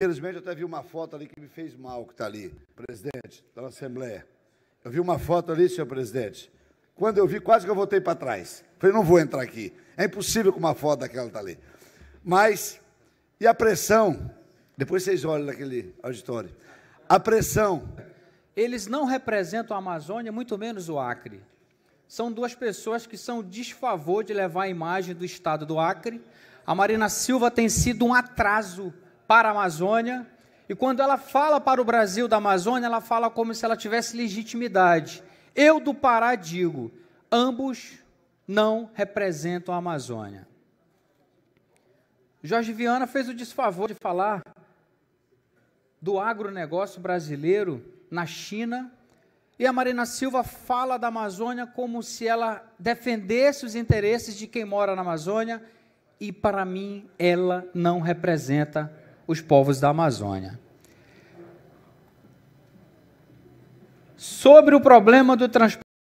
Infelizmente, eu até vi uma foto ali que me fez mal, que está ali, presidente, da tá Assembleia. Eu vi uma foto ali, senhor presidente. Quando eu vi, quase que eu voltei para trás. Falei, não vou entrar aqui. É impossível com uma foto daquela está ali. Mas, e a pressão? Depois vocês olham naquele auditório. A pressão. Eles não representam a Amazônia, muito menos o Acre. São duas pessoas que são desfavor de levar a imagem do Estado do Acre. A Marina Silva tem sido um atraso para a Amazônia. E quando ela fala para o Brasil da Amazônia, ela fala como se ela tivesse legitimidade. Eu do Pará digo: ambos não representam a Amazônia. Jorge Viana fez o desfavor de falar do agronegócio brasileiro na China. E a Marina Silva fala da Amazônia como se ela defendesse os interesses de quem mora na Amazônia, e para mim ela não representa os povos da Amazônia. Sobre o problema do transporte